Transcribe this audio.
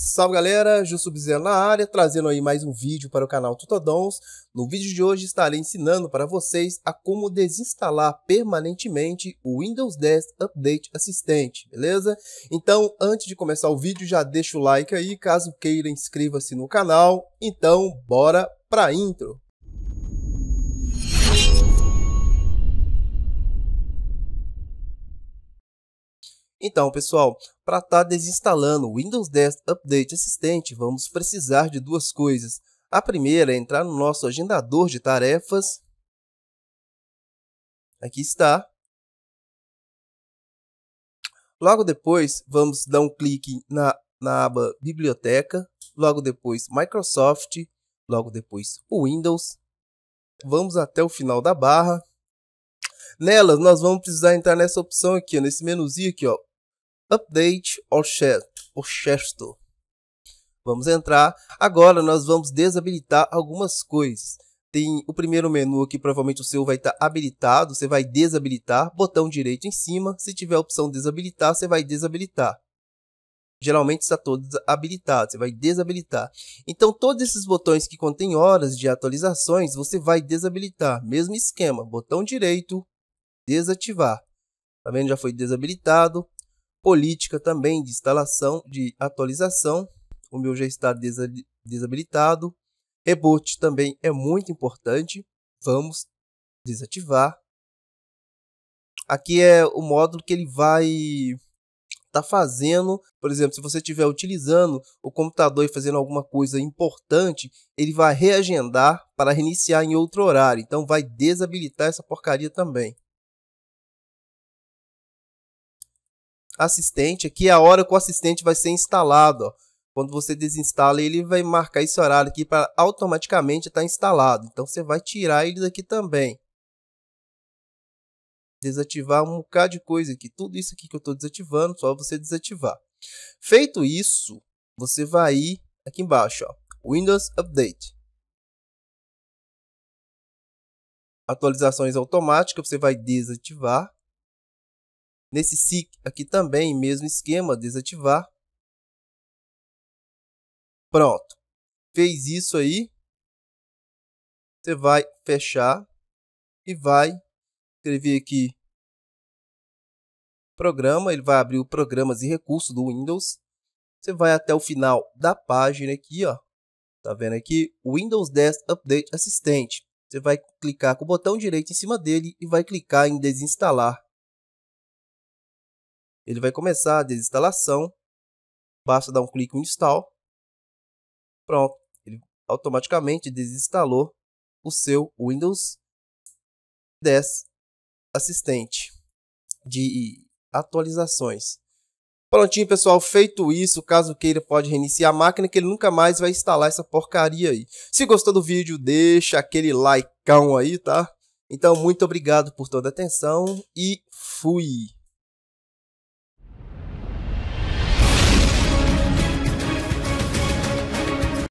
Salve galera, Ju Subzero na área, trazendo aí mais um vídeo para o canal Tutodons. No vídeo de hoje estarei ensinando para vocês a como desinstalar permanentemente o Windows 10 Update Assistente, beleza? Então, antes de começar o vídeo, já deixa o like aí, caso queira inscreva-se no canal. Então, bora para a intro! Então, pessoal, para estar tá desinstalando o Windows 10 Update Assistente, vamos precisar de duas coisas. A primeira é entrar no nosso agendador de tarefas. Aqui está. Logo depois, vamos dar um clique na, na aba Biblioteca. Logo depois, Microsoft. Logo depois, Windows. Vamos até o final da barra. Nela, nós vamos precisar entrar nessa opção aqui, nesse menuzinho aqui, ó, Update Orchestra. Vamos entrar. Agora nós vamos desabilitar algumas coisas. Tem o primeiro menu aqui, provavelmente o seu vai estar tá habilitado. Você vai desabilitar, botão direito em cima. Se tiver a opção desabilitar, você vai desabilitar. Geralmente está todo habilitado, você vai desabilitar. Então todos esses botões que contêm horas de atualizações, você vai desabilitar. Mesmo esquema, botão direito, desativar. Tá vendo? Já foi desabilitado política também de instalação, de atualização. O meu já está desabilitado. Reboot também é muito importante. Vamos desativar. Aqui é o módulo que ele vai estar tá fazendo. Por exemplo, se você estiver utilizando o computador e fazendo alguma coisa importante, ele vai reagendar para reiniciar em outro horário. Então vai desabilitar essa porcaria também. assistente, aqui é a hora que o assistente vai ser instalado. Ó. Quando você desinstala ele, vai marcar esse horário aqui para automaticamente estar tá instalado. Então você vai tirar ele daqui também. Desativar um bocado de coisa aqui. Tudo isso aqui que eu estou desativando, só você desativar. Feito isso, você vai ir aqui embaixo, ó, Windows Update. Atualizações automáticas, você vai desativar. Nesse SIC aqui também, mesmo esquema, desativar. Pronto. Fez isso aí. Você vai fechar e vai escrever aqui programa, ele vai abrir o programas e recursos do Windows. Você vai até o final da página aqui, ó. Tá vendo aqui? Windows 10 Update Assistente. Você vai clicar com o botão direito em cima dele e vai clicar em desinstalar ele vai começar a desinstalação. Basta dar um clique em install. Pronto, ele automaticamente desinstalou o seu Windows 10 assistente de atualizações. Prontinho, pessoal, feito isso, caso queira pode reiniciar a máquina que ele nunca mais vai instalar essa porcaria aí. Se gostou do vídeo, deixa aquele likeão aí, tá? Então, muito obrigado por toda a atenção e fui!